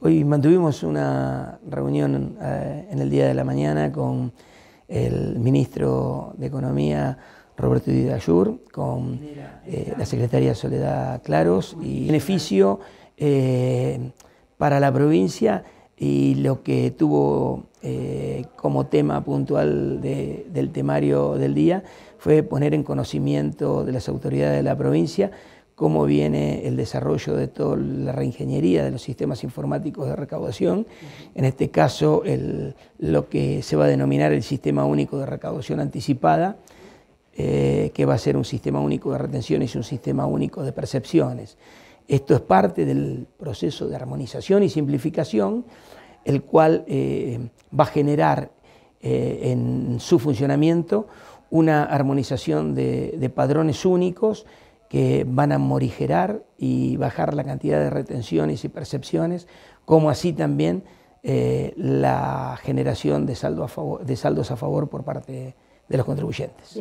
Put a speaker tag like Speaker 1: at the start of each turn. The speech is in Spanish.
Speaker 1: hoy mantuvimos una reunión eh, en el día de la mañana con el ministro de Economía, Roberto Didayur, con eh, la secretaria Soledad Claros, y beneficio eh, para la provincia y lo que tuvo como tema puntual del temario del día fue poner en conocimiento de las autoridades de la provincia cómo viene el desarrollo de toda la reingeniería de los sistemas informáticos de recaudación, en este caso lo que se va a denominar el Sistema Único de Recaudación Anticipada, eh, que va a ser un sistema único de retenciones y un sistema único de percepciones. Esto es parte del proceso de armonización y simplificación, el cual eh, va a generar eh, en su funcionamiento una armonización de padrones únicos, que van a morigerar y bajar la cantidad de retenciones y percepciones, como así también eh, la generación de, saldos a favor por parte de los contribuyentes.